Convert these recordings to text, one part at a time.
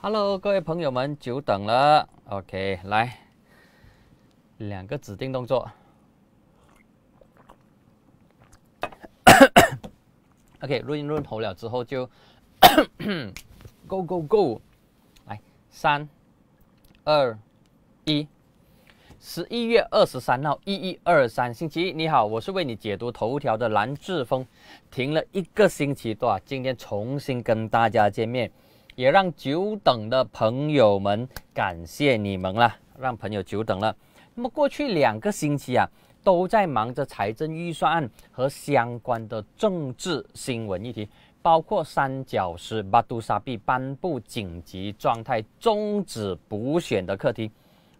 Hello，各位朋友们，久等了。OK，来两个指定动作。OK，录音录好了之后就 Go Go Go，来三二一，十一月二十三号，一一二三，星期一，你好，我是为你解读头条的蓝志峰，停了一个星期多，今天重新跟大家见面。也让久等的朋友们感谢你们了，让朋友久等了。那么过去两个星期啊，都在忙着财政预算案和相关的政治新闻议题，包括三角狮巴杜沙币颁布紧急状态、终止补选的课题。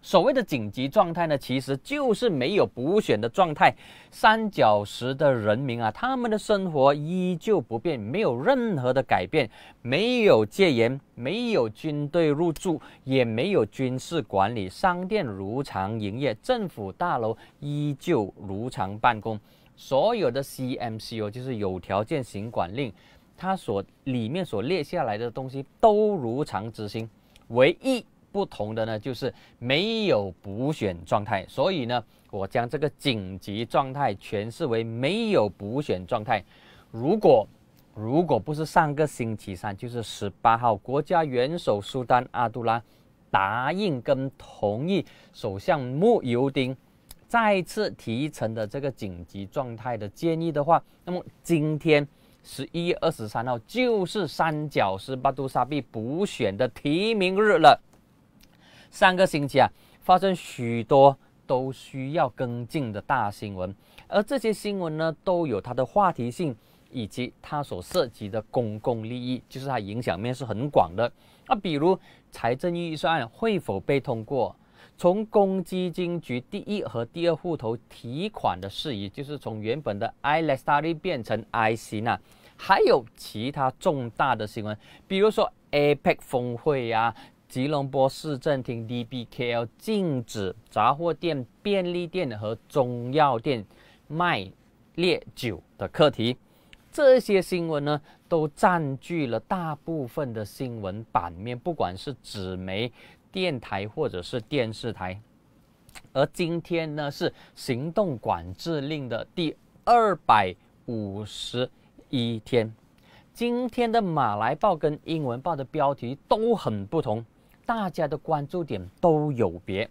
所谓的紧急状态呢，其实就是没有补选的状态。三角石的人民啊，他们的生活依旧不变，没有任何的改变，没有戒严，没有军队入驻，也没有军事管理，商店如常营业，政府大楼依旧如常办公。所有的 CMCO 就是有条件行管令，它所里面所列下来的东西都如常执行，唯一。不同的呢，就是没有补选状态，所以呢，我将这个紧急状态诠释为没有补选状态。如果如果不是上个星期三，就是十八号，国家元首苏丹阿杜拉答应跟同意首相穆尤丁再次提成的这个紧急状态的建议的话，那么今天十一月二十三号就是三角十八杜沙币补选的提名日了。上个星期啊，发生许多都需要跟进的大新闻，而这些新闻呢，都有它的话题性，以及它所涉及的公共利益，就是它影响面是很广的。那比如财政预算案会否被通过，从公积金局第一和第二户头提款的事宜，就是从原本的 i l e s t a r y 变成 IC 呢？还有其他重大的新闻，比如说 APEC 峰会呀。吉隆坡市政厅 （DBKL） 禁止杂货店、便利店和中药店卖烈酒的课题，这些新闻呢都占据了大部分的新闻版面，不管是纸媒、电台或者是电视台。而今天呢是行动管制令的第二百五十一天，今天的马来报跟英文报的标题都很不同。大家的关注点都有别，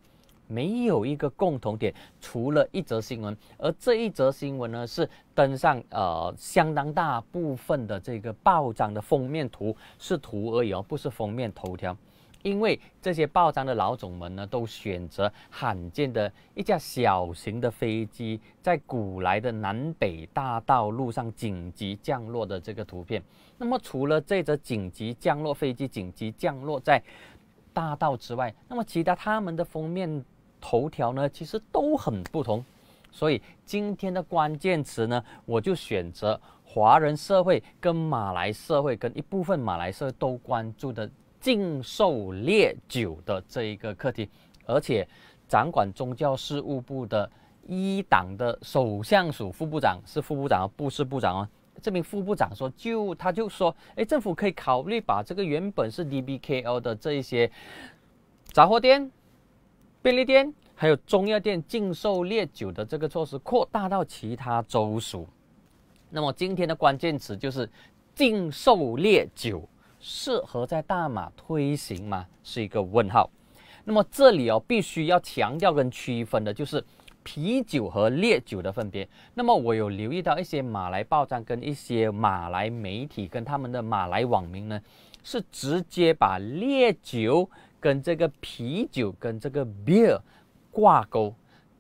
没有一个共同点，除了一则新闻。而这一则新闻呢，是登上呃相当大部分的这个报章的封面图，是图而已哦，不是封面头条。因为这些报章的老总们呢，都选择罕见的一架小型的飞机在古来的南北大道路上紧急降落的这个图片。那么，除了这则紧急降落飞机紧急降落在大道之外，那么其他他们的封面头条呢，其实都很不同。所以今天的关键词呢，我就选择华人社会跟马来社会跟一部分马来社会都关注的禁售烈酒的这一个课题。而且，掌管宗教事务部的一党”的首相署副部长是副部长，不是部长啊。这名副部长说：“就他就说，哎，政府可以考虑把这个原本是 DBKL 的这一些杂货店、便利店，还有中药店禁售烈酒的这个措施扩大到其他州属。那么今天的关键词就是禁售烈酒适合在大马推行吗？是一个问号。那么这里哦，必须要强调跟区分的就是。”啤酒和烈酒的分别，那么我有留意到一些马来报章跟一些马来媒体跟他们的马来网民呢，是直接把烈酒跟这个啤酒跟这个 beer 挂钩，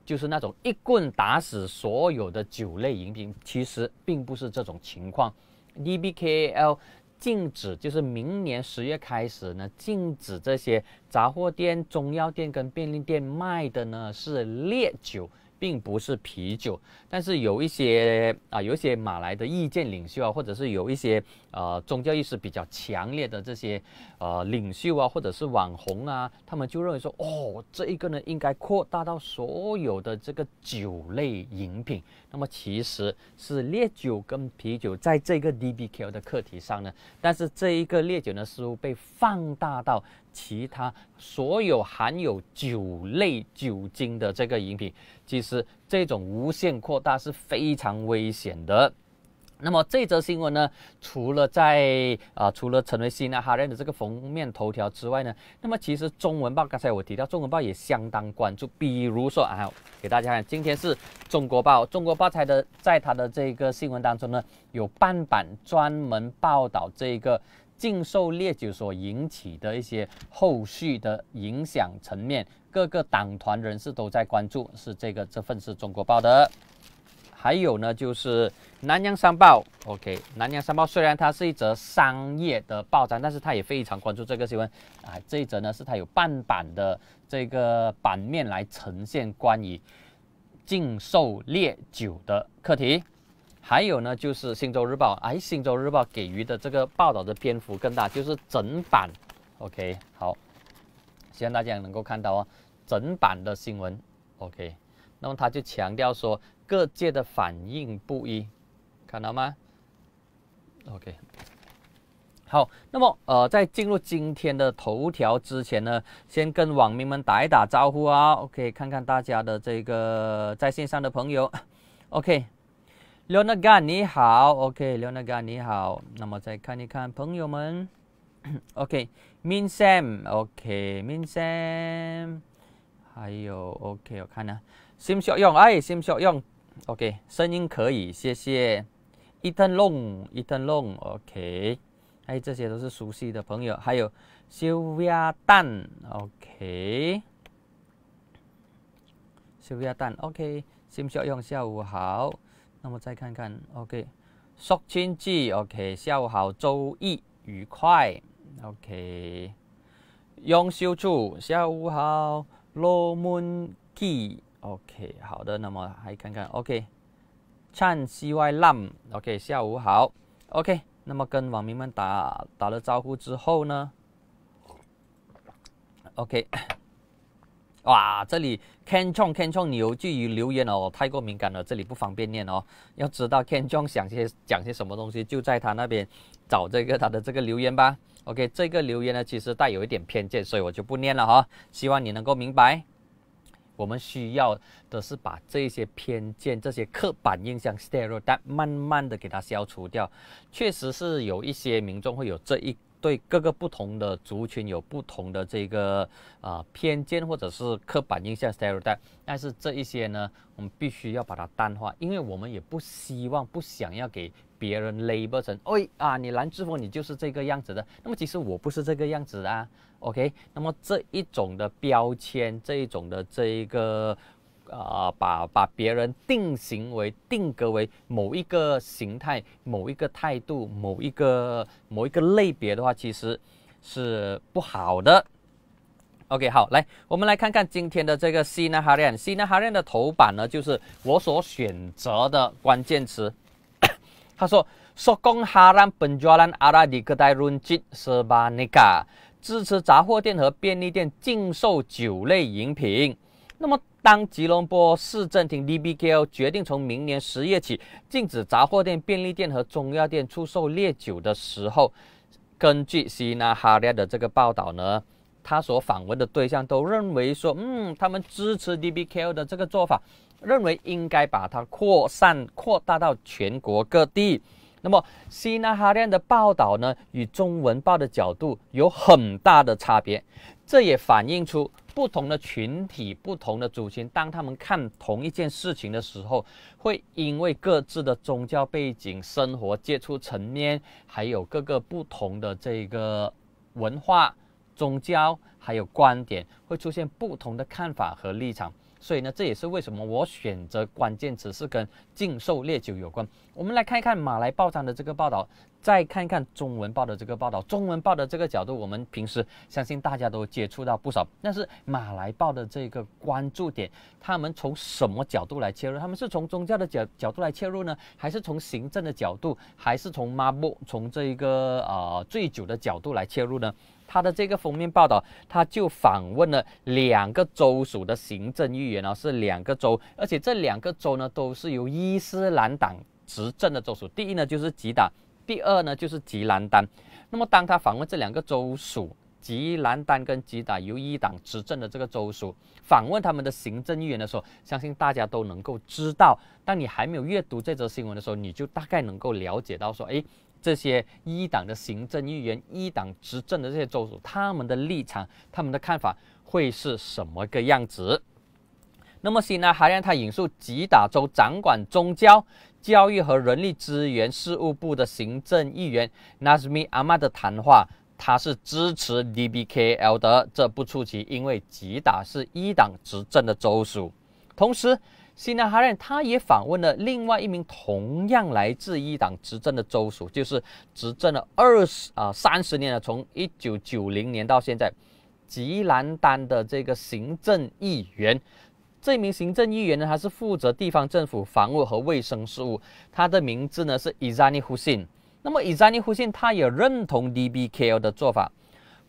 就是那种一棍打死所有的酒类饮品，其实并不是这种情况。D b k a l 禁止就是明年十月开始呢，禁止这些杂货店、中药店跟便利店卖的呢是烈酒。并不是啤酒，但是有一些啊，有一些马来的意见领袖啊，或者是有一些呃宗教意识比较强烈的这些呃领袖啊，或者是网红啊，他们就认为说，哦，这一个呢应该扩大到所有的这个酒类饮品。那么其实是烈酒跟啤酒在这个 DBQ 的课题上呢，但是这一个烈酒呢似乎被放大到。其他所有含有酒类酒精的这个饮品，其实这种无限扩大是非常危险的。那么这则新闻呢，除了在啊，除了成为《新阿哈林》的这个封面头条之外呢，那么其实《中文报》刚才我提到，《中文报》也相当关注。比如说啊，给大家看，今天是中国报，中国报才的，在它的这个新闻当中呢，有半版专门报道这个。禁售烈酒所引起的一些后续的影响层面，各个党团人士都在关注。是这个这份是《中国报》的，还有呢就是《南洋商报》。OK，《南洋商报》虽然它是一则商业的报章，但是它也非常关注这个新闻。啊，这一则呢是它有半版的这个版面来呈现关于禁售烈酒的课题。还有呢，就是《星洲日报》。哎，《星洲日报》给予的这个报道的篇幅更大，就是整版。OK，好，希望大家能够看到哦，整版的新闻。OK，那么他就强调说各界的反应不一，看到吗？OK，好。那么呃，在进入今天的头条之前呢，先跟网民们打一打招呼啊。OK，看看大家的这个在线上的朋友。OK。刘大哥你好，OK，刘大哥你好。那么再看一看朋友们，OK，Min Sam，OK，Min Sam，还有 OK，我看啊，Sim Shuo Yong，哎，Sim Shuo Yong，OK，声音可以，谢谢。Ethan Long，Ethan Long，OK，还有这些都是熟悉的朋友，还有 s y l v i a t a n o k s y l v i a t a n o k s i m s h a o Yong，下午好。那么再看看，OK，苏千志，OK，下午好，周一愉快，OK，永修处，下午好，罗门 o k 好的，那么还看看，OK，陈西外浪，OK，下午好，OK，那么跟网民们打打了招呼之后呢，OK。哇，这里 Ken Chong Ken Chong，你有句于留言哦，太过敏感了，这里不方便念哦。要知道 Ken Chong 想些讲些什么东西，就在他那边找这个他的这个留言吧。OK，这个留言呢，其实带有一点偏见，所以我就不念了哈。希望你能够明白，我们需要的是把这些偏见、这些刻板印象 （stereotype） 慢慢的给它消除掉。确实是有一些民众会有这一。对各个不同的族群有不同的这个啊偏见或者是刻板印象 stereotype，但是这一些呢，我们必须要把它淡化，因为我们也不希望不想要给别人 label 成，哎啊，你蓝志峰你就是这个样子的，那么其实我不是这个样子啊，OK，那么这一种的标签，这一种的这一个。啊，把把别人定型为、定格为某一个形态、某一个态度、某一个某一个类别的话，其实是不好的。OK，好，来，我们来看看今天的这个《西纳哈 a 西纳哈 n 的头版呢，就是我所选择的关键词。他说：“说 d a i r u n 阿拉的各代润 a n 八 k a 支持杂货店和便利店禁售酒类饮品。”那么，当吉隆坡市政厅 DBKL 决定从明年十月起禁止杂货店、便利店和中药店出售烈酒的时候，根据西纳哈利的这个报道呢，他所访问的对象都认为说，嗯，他们支持 DBKL 的这个做法，认为应该把它扩散扩大到全国各地。那么，西纳哈烈的报道呢，与中文报的角度有很大的差别，这也反映出。不同的群体、不同的族群，当他们看同一件事情的时候，会因为各自的宗教背景、生活接触层面，还有各个不同的这个文化、宗教，还有观点，会出现不同的看法和立场。所以呢，这也是为什么我选择关键词是跟禁售烈酒有关。我们来看一看马来报章的这个报道，再看一看中文报的这个报道。中文报的这个角度，我们平时相信大家都接触到不少。但是马来报的这个关注点，他们从什么角度来切入？他们是从宗教的角角度来切入呢，还是从行政的角度，还是从抹布，从这一个呃醉酒的角度来切入呢？他的这个封面报道，他就访问了两个州属的行政议员啊，是两个州，而且这两个州呢都是由伊斯兰党执政的州属。第一呢就是吉打，第二呢就是吉兰丹。那么当他访问这两个州属，吉兰丹跟吉打由一党执政的这个州属，访问他们的行政议员的时候，相信大家都能够知道。当你还没有阅读这则新闻的时候，你就大概能够了解到说，哎。这些一党的行政议员、一党执政的这些州属，他们的立场、他们的看法会是什么个样子？那么，新南还让他引述吉打州掌管中教、教育和人力资源事务部的行政议员 Nasmi Ahmad 的谈话，他是支持 DBKL 的，这不出奇，因为吉打是一党执政的州属。同时，西纳哈任他也访问了另外一名同样来自一党执政的州属，就是执政了二十啊三十年了，从一九九零年到现在，吉兰丹的这个行政议员。这名行政议员呢，他是负责地方政府房屋和卫生事务。他的名字呢是 i z a n i Hussein。那么 i z a n i Hussein 他也认同 DBKL 的做法。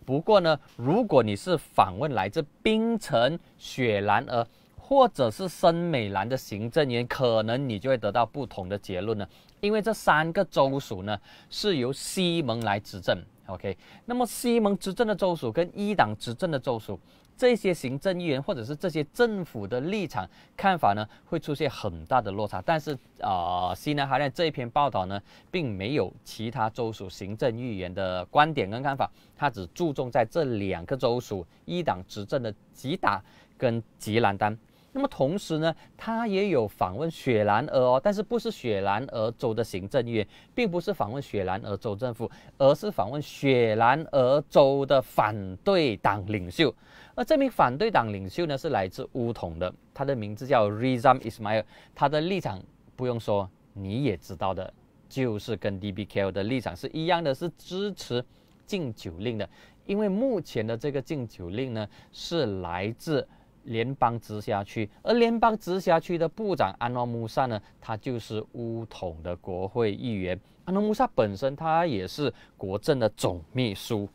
不过呢，如果你是访问来自冰城雪兰莪。或者是森美兰的行政员，可能你就会得到不同的结论呢。因为这三个州属呢是由西蒙来执政，OK？那么西蒙执政的州属跟一党执政的州属，这些行政议员或者是这些政府的立场看法呢，会出现很大的落差。但是啊，西南海岸这一篇报道呢，并没有其他州属行政议员的观点跟看法，它只注重在这两个州属一党执政的吉打跟吉兰丹。那么同时呢，他也有访问雪兰莪哦，但是不是雪兰莪州的行政院，并不是访问雪兰莪州政府，而是访问雪兰莪州的反对党领袖。而这名反对党领袖呢，是来自乌统的，他的名字叫 Rizam Ismail，他的立场不用说你也知道的，就是跟 DBKL 的立场是一样的，是支持禁酒令的。因为目前的这个禁酒令呢，是来自。联邦直辖区，而联邦直辖区的部长安诺穆萨呢？他就是乌统的国会议员。安诺穆萨本身，他也是国政的总秘书。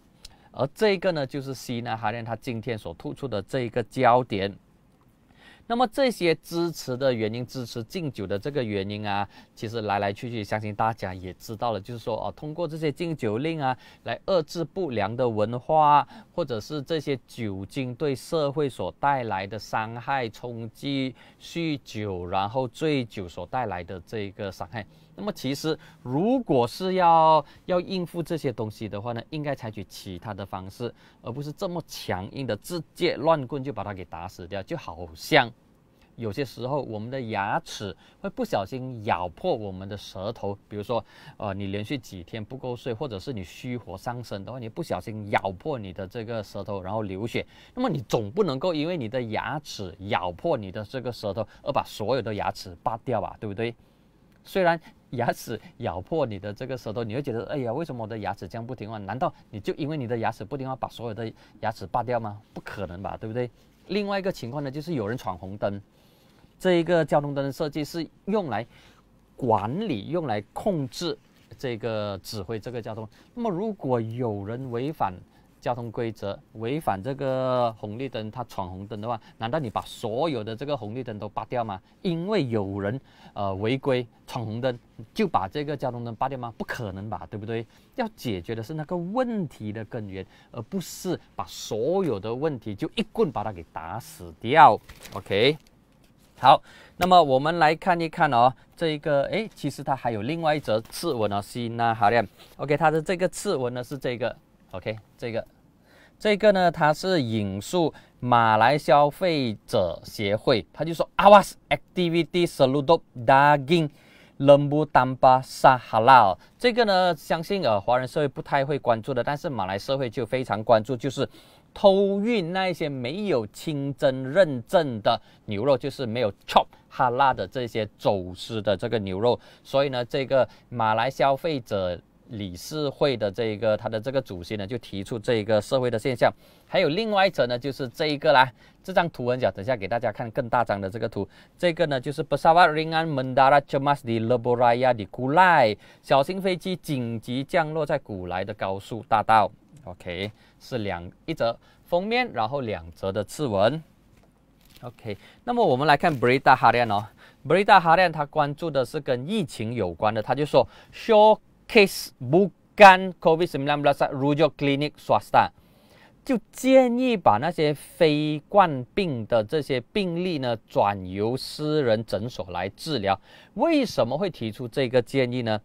而这个呢，就是西纳哈列他今天所突出的这一个焦点。那么这些支持的原因，支持禁酒的这个原因啊，其实来来去去，相信大家也知道了，就是说哦，通过这些禁酒令啊，来遏制不良的文化，或者是这些酒精对社会所带来的伤害冲击，酗酒然后醉酒所带来的这个伤害。那么其实，如果是要要应付这些东西的话呢，应该采取其他的方式，而不是这么强硬的直接乱棍就把它给打死掉。就好像有些时候我们的牙齿会不小心咬破我们的舌头，比如说，呃，你连续几天不够睡，或者是你虚火上升的话，你不小心咬破你的这个舌头然后流血，那么你总不能够因为你的牙齿咬破你的这个舌头而把所有的牙齿拔掉吧，对不对？虽然。牙齿咬破你的这个舌头，你会觉得哎呀，为什么我的牙齿这样不听话？难道你就因为你的牙齿不听话，把所有的牙齿拔掉吗？不可能吧，对不对？另外一个情况呢，就是有人闯红灯。这一个交通灯的设计是用来管理、用来控制、这个指挥这个交通。那么如果有人违反，交通规则违反这个红绿灯，他闯红灯的话，难道你把所有的这个红绿灯都拔掉吗？因为有人呃违规闯红灯，就把这个交通灯拔掉吗？不可能吧，对不对？要解决的是那个问题的根源，而不是把所有的问题就一棍把它给打死掉。OK，好，那么我们来看一看哦，这一个哎，其实它还有另外一则刺文哦，是哪好亮。o k 它的这个刺文呢是这个。OK，这个，这个呢，它是引述马来消费者协会，他就说，w a s a c t i v i t y saludu daging lembut dan b a r a h a l a l 这个呢，相信呃华人社会不太会关注的，但是马来社会就非常关注，就是偷运那一些没有清真认证的牛肉，就是没有 chop h a l a 的这些走私的这个牛肉，所以呢，这个马来消费者。理事会的这个，他的这个主席呢，就提出这个社会的现象。还有另外一则呢，就是这一个啦。这张图很小，等下给大家看更大张的这个图。这个呢，就是 p e s a w a r Ringan Mandara Chamas di Laboraya di k u l a i 小型飞机紧急降落在古来的高速大道。OK，是两一则封面，然后两则的次文。OK，那么我们来看 Brida Harian 哦，Brida Harian 他关注的是跟疫情有关的，他就说 Show。case bukan COVID sembilan belas, rujuk clinic swasta, 就建议把那些非冠病的这些病例呢转由私人诊所来治疗。为什么会提出这个建议呢？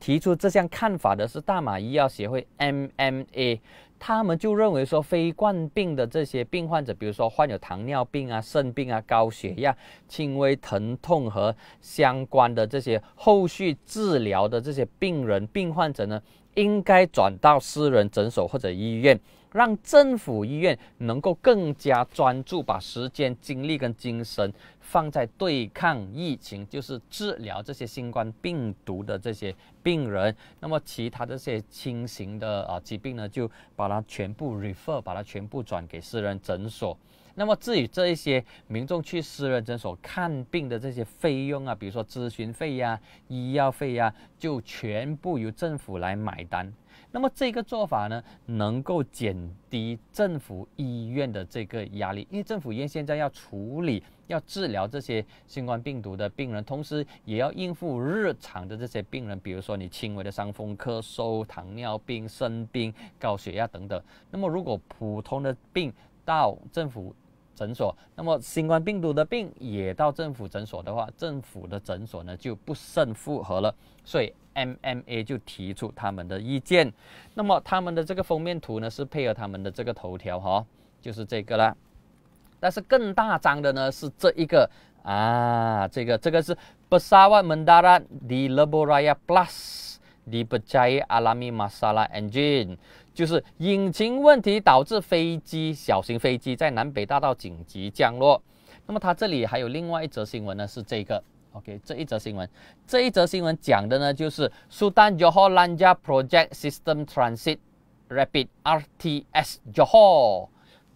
提出这项看法的是大马医药协会 （MMA）。他们就认为说，非冠病的这些病患者，比如说患有糖尿病啊、肾病啊、高血压、轻微疼痛和相关的这些后续治疗的这些病人、病患者呢，应该转到私人诊所或者医院。让政府医院能够更加专注，把时间、精力跟精神放在对抗疫情，就是治疗这些新冠病毒的这些病人。那么，其他这些轻型的啊疾病呢，就把它全部 refer，把它全部转给私人诊所。那么，至于这一些民众去私人诊所看病的这些费用啊，比如说咨询费呀、医药费呀，就全部由政府来买单。那么这个做法呢，能够减低政府医院的这个压力，因为政府医院现在要处理、要治疗这些新冠病毒的病人，同时也要应付日常的这些病人，比如说你轻微的伤风、咳嗽、糖尿病、生病、高血压等等。那么如果普通的病到政府，诊所，那么新冠病毒的病也到政府诊所的话，政府的诊所呢就不胜负荷了，所以 MMA 就提出他们的意见。那么他们的这个封面图呢是配合他们的这个头条哈，就是这个啦。但是更大张的呢是这一个啊，这个这个是 pesawat mendarat di laboraya plus di percaya alami masalah engine。就是引擎问题导致飞机小型飞机在南北大道紧急降落。那么它这里还有另外一则新闻呢，是这个，OK，这一则新闻，这一则新闻讲的呢就是苏丹 Johor l a n j a Project System Transit Rapid RTS Johor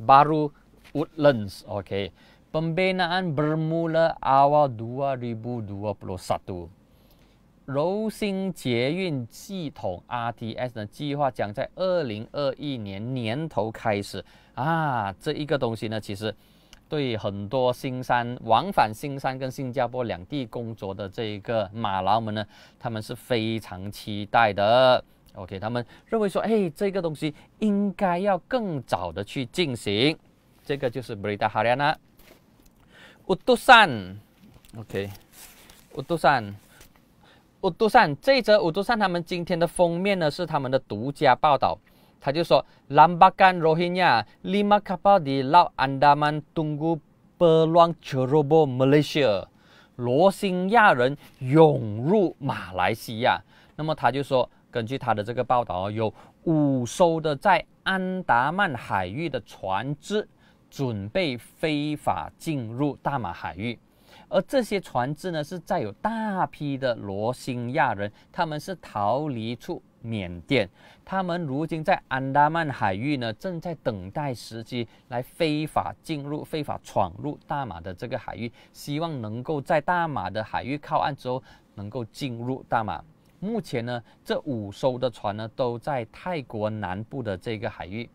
Baru Woodlands OK Pembinaan Bermula Awal 2021。柔星捷运系统 （RTS） 的计划将在二零二一年年头开始啊！这一个东西呢，其实对很多新山往返新山跟新加坡两地工作的这一个马劳们呢，他们是非常期待的。OK，他们认为说，哎，这个东西应该要更早的去进行。这个就是 b r i d a h a y a n a u t u s a n o k u t u s a n 乌都散，这一则，乌都散他们今天的封面呢是他们的独家报道。他就说 l a m b a k a r o h i n g y lima kapal di laut Andaman tunggu peluang cerobo Malaysia，罗兴亚人涌入马来西亚。那么他就说，根据他的这个报道有五艘的在安达曼海域的船只准备非法进入大马海域。而这些船只呢，是载有大批的罗兴亚人，他们是逃离出缅甸，他们如今在安达曼海域呢，正在等待时机来非法进入、非法闯入大马的这个海域，希望能够在大马的海域靠岸之后，能够进入大马。目前呢，这五艘的船呢，都在泰国南部的这个海域。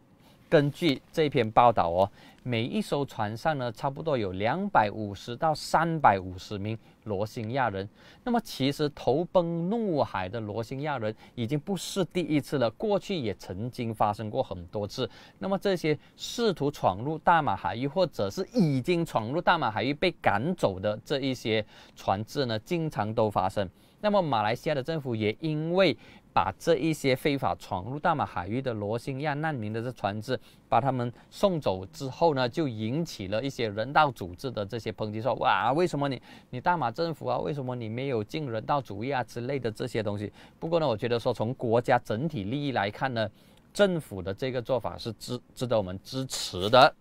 根据这篇报道哦。每一艘船上呢，差不多有两百五十到三百五十名罗兴亚人。那么，其实投崩怒海的罗兴亚人已经不是第一次了，过去也曾经发生过很多次。那么，这些试图闯入大马海域，或者是已经闯入大马海域被赶走的这一些船只呢，经常都发生。那么，马来西亚的政府也因为把这一些非法闯入大马海域的罗兴亚难民的这船只，把他们送走之后。呢，就引起了一些人道组织的这些抨击，说哇，为什么你你大马政府啊，为什么你没有尽人道主义啊之类的这些东西。不过呢，我觉得说从国家整体利益来看呢，政府的这个做法是值值得我们支持的。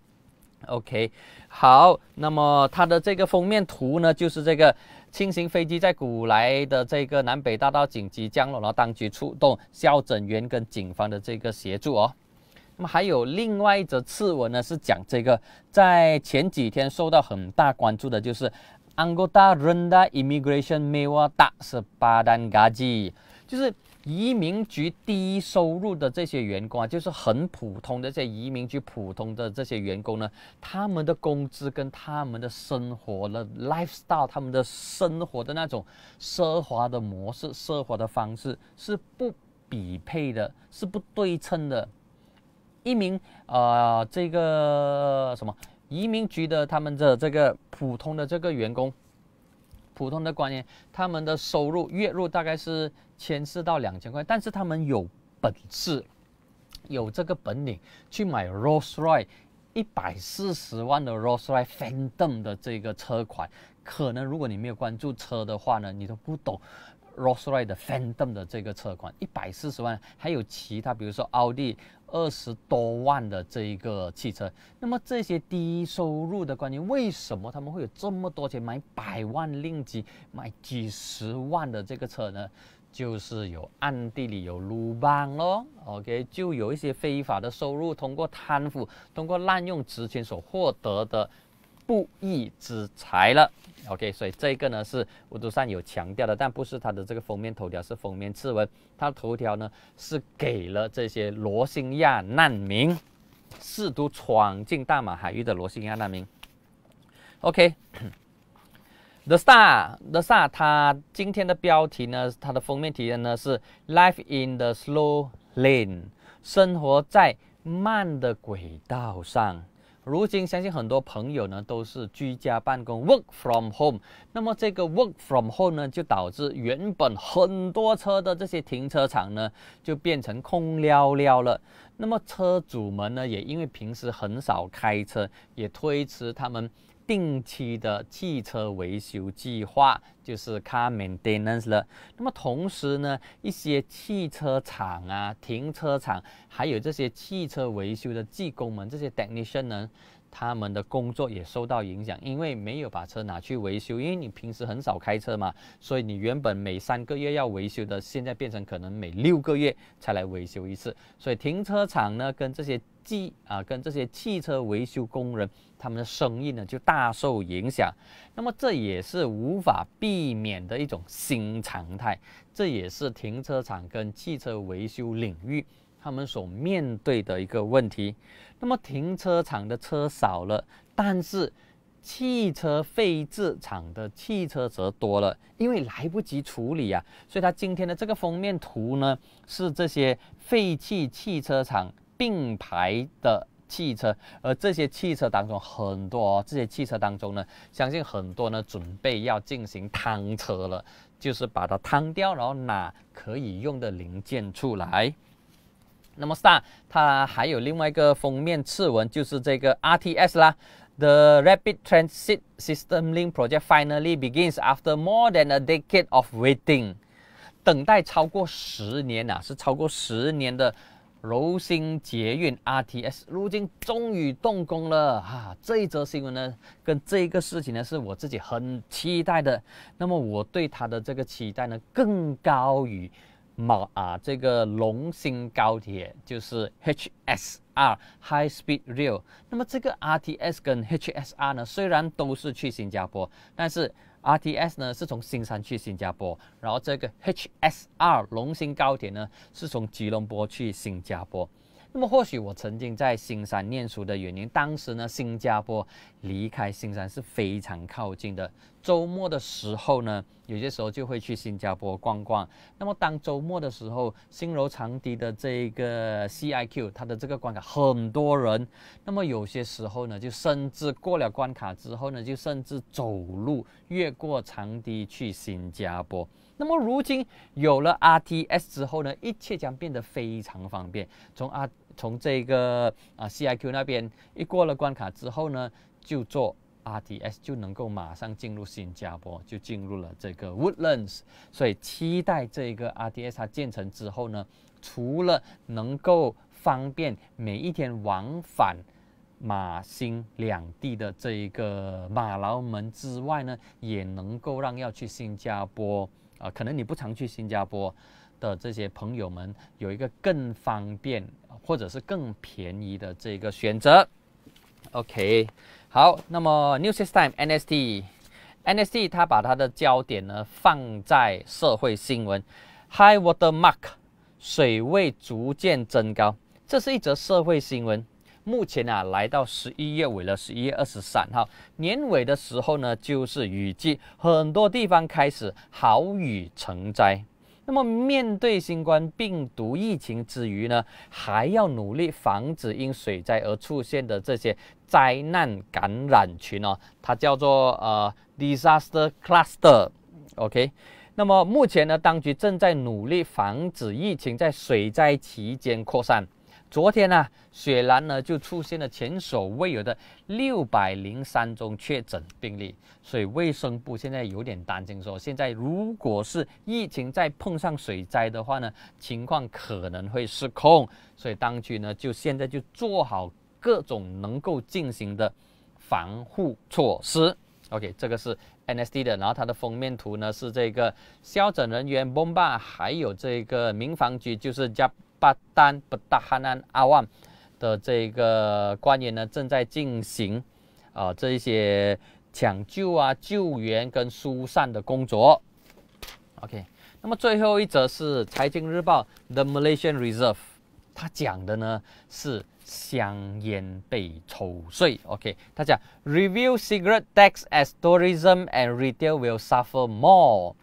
OK，好，那么它的这个封面图呢，就是这个轻型飞机在古来的这个南北大道紧急降落了，当局出动消防员跟警方的这个协助哦。那么还有另外一则次文呢，是讲这个在前几天受到很大关注的，就是 a n g o t a Renda Immigration Mewada 是巴丹嘎吉，就是移民局低收入的这些员工啊，就是很普通的这些移民局普通的这些员工呢，他们的工资跟他们的生活的 lifestyle，他们的生活的那种奢华的模式、奢华的方式是不匹配的，是不对称的。一名啊，这个什么移民局的他们的这个普通的这个员工，普通的官员，他们的收入月入大概是千四到两千块，但是他们有本事，有这个本领去买 Rolls 劳 Roy 一百四十万的 Rolls 劳斯 r o phantom 的这个车款，可能如果你没有关注车的话呢，你都不懂 Rolls 劳 Roy phantom 的这个车款一百四十万，还有其他，比如说奥迪。二十多万的这一个汽车，那么这些低收入的官员，为什么他们会有这么多钱买百万令吉、买几十万的这个车呢？就是有暗地里有撸帮咯 o k 就有一些非法的收入，通过贪腐、通过滥用职权所获得的不义之财了。OK，所以这个呢是我都上有强调的，但不是它的这个封面头条，是封面次文。它头条呢是给了这些罗兴亚难民，试图闯进大马海域的罗兴亚难民。OK，The Star，The Star，它今天的标题呢，它的封面题呢是 Life in the Slow Lane，生活在慢的轨道上。如今，相信很多朋友呢都是居家办公 （work from home）。那么，这个 work from home 呢，就导致原本很多车的这些停车场呢，就变成空寥寥了。那么，车主们呢，也因为平时很少开车，也推迟他们。定期的汽车维修计划就是 car maintenance 了。那么同时呢，一些汽车厂啊、停车场，还有这些汽车维修的技工们，这些 technician 呢？他们的工作也受到影响，因为没有把车拿去维修，因为你平时很少开车嘛，所以你原本每三个月要维修的，现在变成可能每六个月才来维修一次。所以停车场呢，跟这些机啊，跟这些汽车维修工人，他们的生意呢就大受影响。那么这也是无法避免的一种新常态，这也是停车场跟汽车维修领域。他们所面对的一个问题，那么停车场的车少了，但是汽车废置厂的汽车则多了，因为来不及处理啊。所以，他今天的这个封面图呢，是这些废弃汽车厂并排的汽车，而这些汽车当中，很多哦，这些汽车当中呢，相信很多呢准备要进行摊车了，就是把它摊掉，然后拿可以用的零件出来。那么 star，它还有另外一个封面次文，就是这个 RTS 啦，The Rapid Transit System Link Project finally begins after more than a decade of waiting。等待超过十年啊，是超过十年的柔新捷运 RTS，如今终于动工了啊！这一则新闻呢，跟这一个事情呢，是我自己很期待的。那么我对它的这个期待呢，更高于。马啊，这个龙兴高铁就是 H S R High Speed Rail。那么这个 R T S 跟 H S R 呢，虽然都是去新加坡，但是 R T S 呢是从新山去新加坡，然后这个 H S R 龙兴高铁呢是从吉隆坡去新加坡。那么或许我曾经在新山念书的原因，当时呢，新加坡离开新山是非常靠近的。周末的时候呢，有些时候就会去新加坡逛逛。那么当周末的时候，新柔长堤的这个 C I Q，它的这个关卡很多人。那么有些时候呢，就甚至过了关卡之后呢，就甚至走路越过长堤去新加坡。那么如今有了 R T S 之后呢，一切将变得非常方便。从阿从这个啊 C I Q 那边一过了关卡之后呢，就坐 R T S 就能够马上进入新加坡，就进入了这个 Woodlands。所以期待这个 R T S 它建成之后呢，除了能够方便每一天往返马新两地的这一个马劳门之外呢，也能够让要去新加坡。啊，可能你不常去新加坡的这些朋友们有一个更方便或者是更便宜的这个选择。OK，好，那么 New System NST，NST 它把它的焦点呢放在社会新闻。High Water Mark，水位逐渐增高，这是一则社会新闻。目前啊，来到十一月尾了，十一月二十三号，年尾的时候呢，就是雨季，很多地方开始好雨成灾。那么，面对新冠病毒疫情之余呢，还要努力防止因水灾而出现的这些灾难感染群哦，它叫做呃 disaster cluster，OK。那么，目前呢，当局正在努力防止疫情在水灾期间扩散。昨天呢，雪兰呢就出现了前所未有的六百零三宗确诊病例，所以卫生部现在有点担心，说现在如果是疫情再碰上水灾的话呢，情况可能会失控，所以当局呢就现在就做好各种能够进行的防护措施。OK，这个是 NSD 的，然后它的封面图呢是这个消拯人员 bomba，还有这个民防局就是加。巴丹布达哈南阿万的这个官员呢，正在进行啊这一些抢救啊、救援跟疏散的工作。OK，那么最后一则是《财经日报》The Malaysian Reserve，他讲的呢是香烟被抽税。OK，他讲 Review cigarette tax as tourism and retail will suffer more。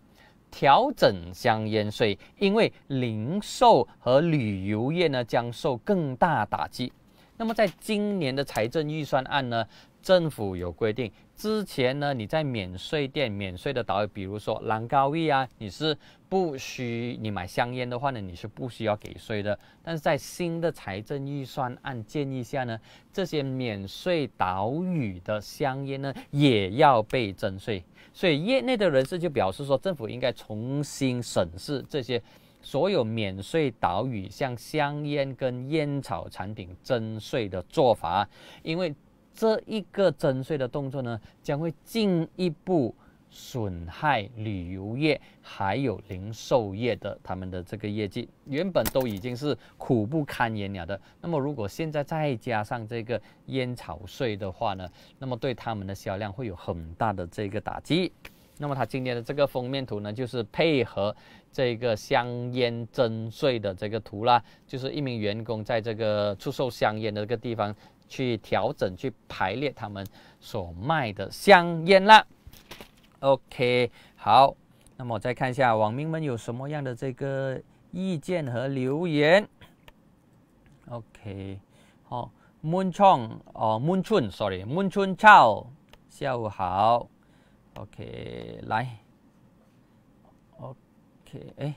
调整香烟税，因为零售和旅游业呢将受更大打击。那么，在今年的财政预算案呢，政府有规定。之前呢，你在免税店免税的岛屿，比如说兰高域啊，你是不需你买香烟的话呢，你是不需要给税的。但是在新的财政预算案建议下呢，这些免税岛屿的香烟呢，也要被征税。所以业内的人士就表示说，政府应该重新审视这些所有免税岛屿像香烟跟烟草产品征税的做法，因为。这一个征税的动作呢，将会进一步损害旅游业还有零售业的他们的这个业绩，原本都已经是苦不堪言了的。那么如果现在再加上这个烟草税的话呢，那么对他们的销量会有很大的这个打击。那么它今天的这个封面图呢，就是配合这个香烟征税的这个图啦，就是一名员工在这个出售香烟的这个地方去调整、去排列他们所卖的香烟啦。OK，好。那么我再看一下网民们有什么样的这个意见和留言。OK，好。Chong，哦，m o o n c h u n s o r r y m o o n Chun Chao，下午好。OK，来，OK，哎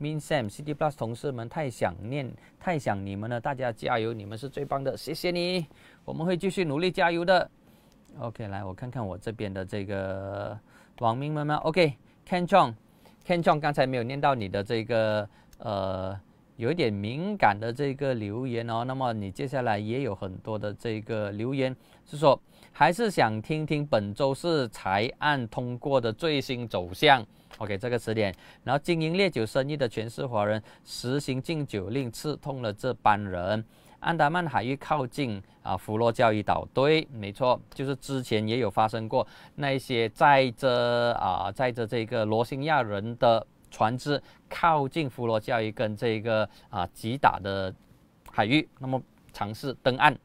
，Min Sam，City Plus 同事们太想念，太想你们了，大家加油，你们是最棒的，谢谢你，我们会继续努力加油的。OK，来，我看看我这边的这个网民们吗 OK，Ken John，Ken h o n n 刚才没有念到你的这个呃有一点敏感的这个留言哦，那么你接下来也有很多的这个留言是说。还是想听听本周是财案通过的最新走向。OK，这个词典。然后，经营烈酒生意的全是华人，实行禁酒令刺痛了这班人。安达曼海域靠近啊，弗洛教育岛。对，没错，就是之前也有发生过那些载着啊载着这个罗兴亚人的船只靠近弗洛教育跟这个啊吉打的海域，那么尝试登岸。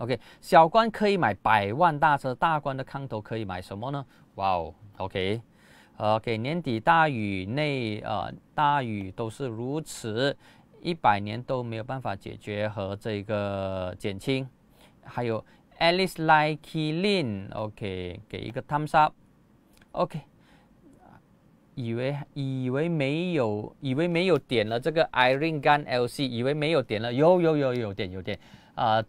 OK，小官可以买百万大车，大官的康头可以买什么呢？哇哦，OK，o k 年底大雨内，呃，大雨都是如此，一百年都没有办法解决和这个减轻。还有 Alice like Lin，OK，给一个 thumbs u p o k 以为以为没有，以为没有点了这个 i r i n Gun LC，以为没有点了，有有有有点有点啊。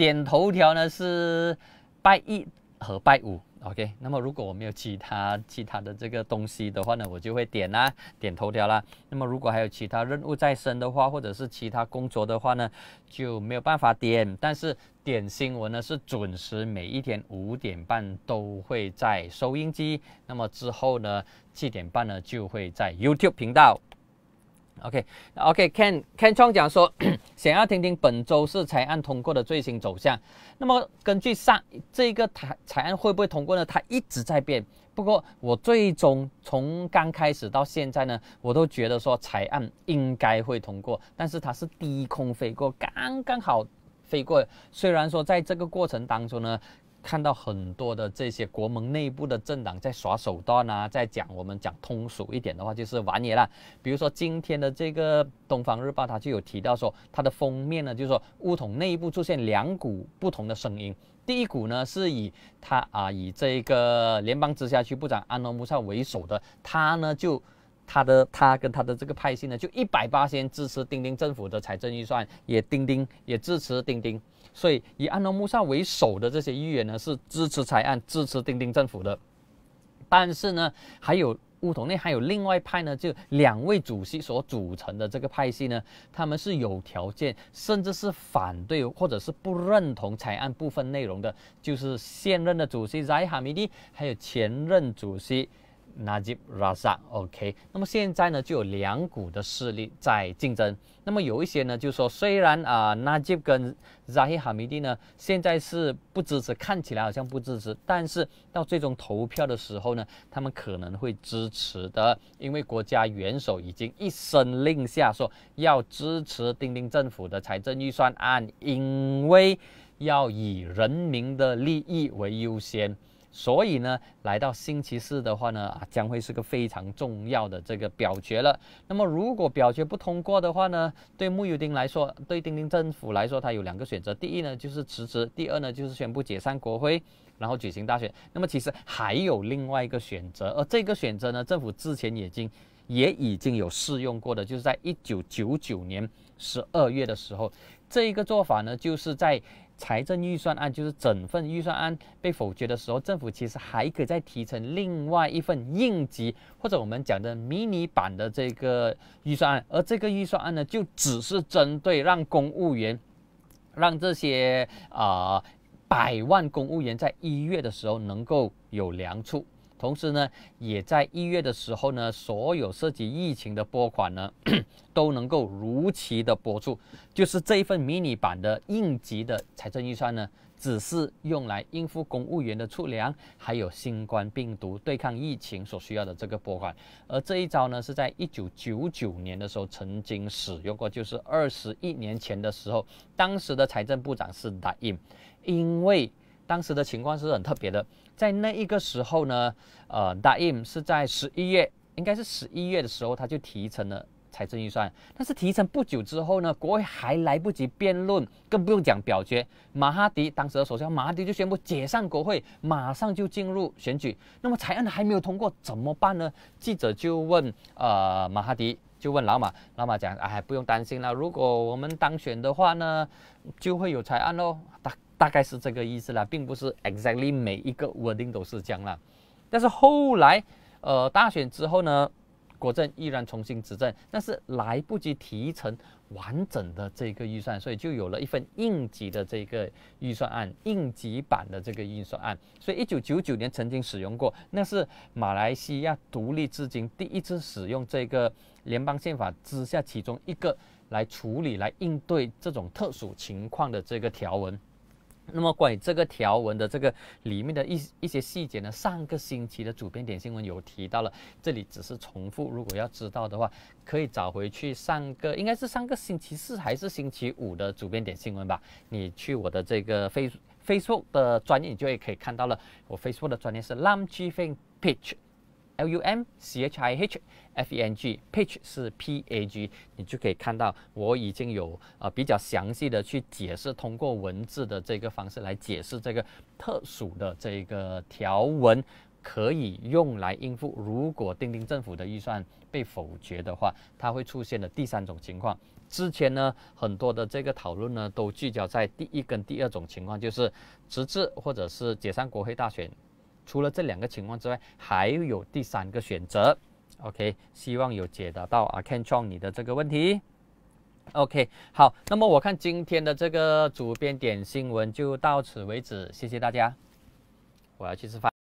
点头条呢是拜一和拜五，OK。那么如果我没有其他其他的这个东西的话呢，我就会点啦，点头条啦。那么如果还有其他任务在身的话，或者是其他工作的话呢，就没有办法点。但是点新闻呢是准时，每一天五点半都会在收音机，那么之后呢七点半呢就会在 YouTube 频道。OK，OK，Can Can c a n 讲说，想要听听本周是才案通过的最新走向。那么根据上这个台，才案会不会通过呢？它一直在变。不过我最终从刚开始到现在呢，我都觉得说才案应该会通过，但是它是低空飞过，刚刚好飞过。虽然说在这个过程当中呢。看到很多的这些国盟内部的政党在耍手段呐，在讲我们讲通俗一点的话就是玩野了。比如说今天的这个《东方日报》，它就有提到说，它的封面呢，就是说乌统内部出现两股不同的声音。第一股呢，是以他啊，以这个联邦直辖区部长安农布少为首的，他呢就，他的他跟他的这个派系呢，就一百八先支持丁丁政府的财政预算，也丁丁也支持丁丁。所以以安诺穆萨为首的这些议员呢，是支持裁案、支持丁丁政府的。但是呢，还有乌统内还有另外派呢，就两位主席所组成的这个派系呢，他们是有条件，甚至是反对或者是不认同裁案部分内容的，就是现任的主席扎哈米迪，还有前任主席。Najib Razak，OK。那么现在呢，就有两股的势力在竞争。那么有一些呢，就说，虽然啊，Najib 跟 z a h i Hamidi 呢，现在是不支持，看起来好像不支持，但是到最终投票的时候呢，他们可能会支持的，因为国家元首已经一声令下，说要支持丁丁政府的财政预算案，因为要以人民的利益为优先。所以呢，来到星期四的话呢，啊，将会是个非常重要的这个表决了。那么，如果表决不通过的话呢，对穆尤丁来说，对丁丁政府来说，他有两个选择：第一呢，就是辞职；第二呢，就是宣布解散国会，然后举行大选。那么，其实还有另外一个选择，而这个选择呢，政府之前已经也已经有试用过的，就是在一九九九年十二月的时候，这一个做法呢，就是在。财政预算案就是整份预算案被否决的时候，政府其实还可以再提成另外一份应急，或者我们讲的迷你版的这个预算案，而这个预算案呢，就只是针对让公务员、让这些啊百万公务员在一月的时候能够有粮出。同时呢，也在一月的时候呢，所有涉及疫情的拨款呢，都能够如期的拨出。就是这一份迷你版的应急的财政预算呢，只是用来应付公务员的出粮，还有新冠病毒对抗疫情所需要的这个拨款。而这一招呢，是在一九九九年的时候曾经使用过，就是二十一年前的时候，当时的财政部长是达因，因为当时的情况是很特别的。在那一个时候呢，呃，大印是在十一月，应该是十一月的时候，他就提成了财政预算。但是提成不久之后呢，国会还来不及辩论，更不用讲表决。马哈迪当时的首相马哈迪就宣布解散国会，马上就进入选举。那么草案还没有通过，怎么办呢？记者就问，呃，马哈迪就问老马，老马讲，哎，不用担心了，如果我们当选的话呢，就会有裁案哦。大概是这个意思啦，并不是 exactly 每一个 wording 都是这样啦。但是后来，呃，大选之后呢，国政依然重新执政，但是来不及提成完整的这个预算，所以就有了一份应急的这个预算案，应急版的这个预算案。所以一九九九年曾经使用过，那是马来西亚独立至今第一次使用这个联邦宪法之下其中一个来处理、来应对这种特殊情况的这个条文。那么关于这个条文的这个里面的一一些细节呢，上个星期的主编点新闻有提到了，这里只是重复。如果要知道的话，可以找回去上个应该是上个星期四还是星期五的主编点新闻吧。你去我的这个 Face Facebook 的专业，你就也可以看到了。我 Facebook 的专业是 l a m c h i e Fung Pitch。L U M C H I H F E N G page 是 P A G，你就可以看到我已经有呃比较详细的去解释，通过文字的这个方式来解释这个特殊的这个条文，可以用来应付如果钉钉政府的预算被否决的话，它会出现的第三种情况。之前呢，很多的这个讨论呢，都聚焦在第一跟第二种情况，就是直至或者是解散国会大选。除了这两个情况之外，还有第三个选择。OK，希望有解答到。啊 k e n t 你的这个问题。OK，好，那么我看今天的这个主编点新闻就到此为止，谢谢大家。我要去吃饭。